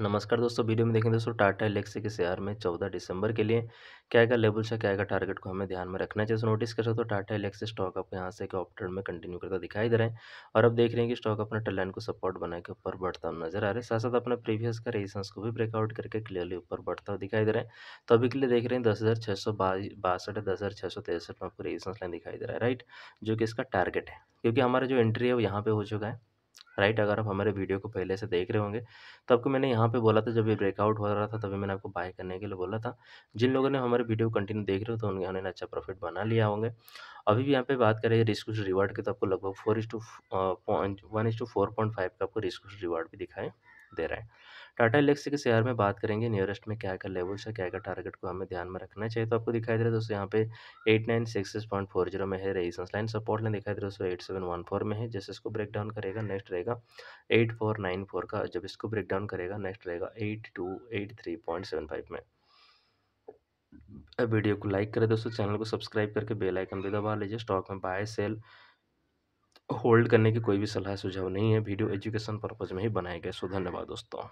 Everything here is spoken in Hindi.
नमस्कार दोस्तों वीडियो में देखें दोस्तों टाटा एलेक्सी के शेयर में 14 दिसंबर के लिए क्या क्या लेवल से क्या क्या टारगेट को हमें ध्यान में रखना चाहिए नोटिस कर सकते हो टाटा एलेक्सी स्टॉक आपको यहाँ से एक में कंटिन्यू करता दिखाई दे रहे हैं और अब देख रहे हैं कि स्टॉक अपने टलाइन को सपोर्ट बना के ऊपर बढ़ता हुआ नजर आ रहा है साथ साथ अपने प्रीवियस का रेजिस्टेंस को भी ब्रेकआउट करके क्लियरली ऊपर बढ़ता हुआ दिखाई दे रहा है तो अभी के लिए देख रहे हैं दस हज़ार छः सौ बासठ दस हज़ार छः सौ तिरसठ में आपको रेजिस्टेंस लाइन दिखाई दे रहा है राइट जो कि इसका टारगेट है क्योंकि हमारा जो एंट्री है वो यहाँ पर हो चुका है राइट अगर आप हमारे वीडियो को पहले से देख रहे होंगे तो आपको मैंने यहाँ पे बोला था जब ये ब्रेकआउट हो रहा था तभी मैंने आपको बाय करने के लिए बोला था जिन लोगों ने हमारे वीडियो कंटिन्यू देख रहे हो तो उन्होंने अच्छा प्रॉफिट बना लिया होंगे अभी भी यहाँ पे बात करें रिस्क रिवार्ड की तो आपको लगभग फोर इंस टू पॉइंट वन इस टू फोर पॉइंट फाइव का आपको रिस्क रिवार्ड भी दिखाएँ दे रहा है टाटा इलेक्सी के शेयर में बात करेंगे नियरेस्ट में क्या क्या लेवल्स है क्या क्या टारगेट को हमें ध्यान में रखना चाहिए तो आपको दिखाई दे रहा है दोस्तों यहाँ पे eight nine six six point four zero में है रेजिस्टेंस लाइन सपोर्ट लाइन दिखाई दे रहा है दोस्तों एट सेवन वन फोर में है जैसे इसको ब्रेक डाउन करेगा नेक्स्ट रहेगा एट फोर नाइन फोर का जब इसको ब्रेक डाउन करेगा नेक्स्ट रहेगा eight two eight three point seven five में वीडियो को लाइक करें दोस्तों चैनल को सब्सक्राइब करके बेल आइकन भी दबा लीजिए स्टॉक में बाय सेल होल्ड करने की कोई भी सलाह सुझाव नहीं है वीडियो एजुकेशन पर्पज़ में ही बनाए गए सो धन्यवाद दोस्तों